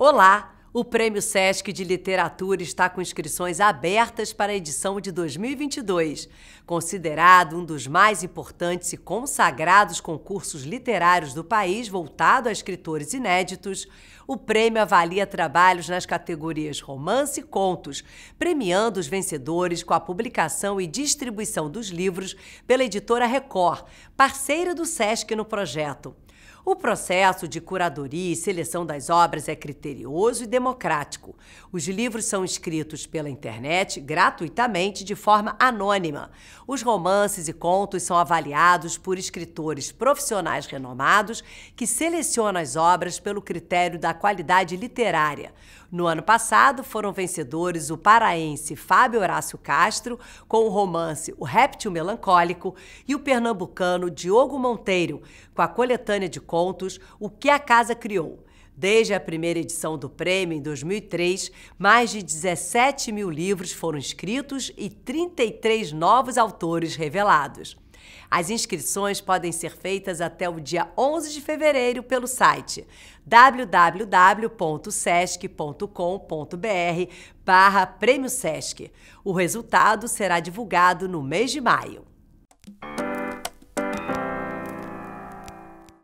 Olá! O Prêmio Sesc de Literatura está com inscrições abertas para a edição de 2022. Considerado um dos mais importantes e consagrados concursos literários do país voltado a escritores inéditos, o prêmio avalia trabalhos nas categorias romance e contos, premiando os vencedores com a publicação e distribuição dos livros pela editora Record, parceira do Sesc no projeto. O processo de curadoria e seleção das obras é criterioso e democrático democrático. Os livros são escritos pela internet gratuitamente de forma anônima. Os romances e contos são avaliados por escritores profissionais renomados que selecionam as obras pelo critério da qualidade literária. No ano passado, foram vencedores o paraense Fábio Horácio Castro, com o romance O Réptil Melancólico, e o pernambucano Diogo Monteiro, com a coletânea de contos O que a Casa Criou. Desde a primeira edição do prêmio, em 2003, mais de 17 mil livros foram escritos e 33 novos autores revelados. As inscrições podem ser feitas até o dia 11 de fevereiro pelo site www.sesc.com.br barra Prêmio Sesc. O resultado será divulgado no mês de maio.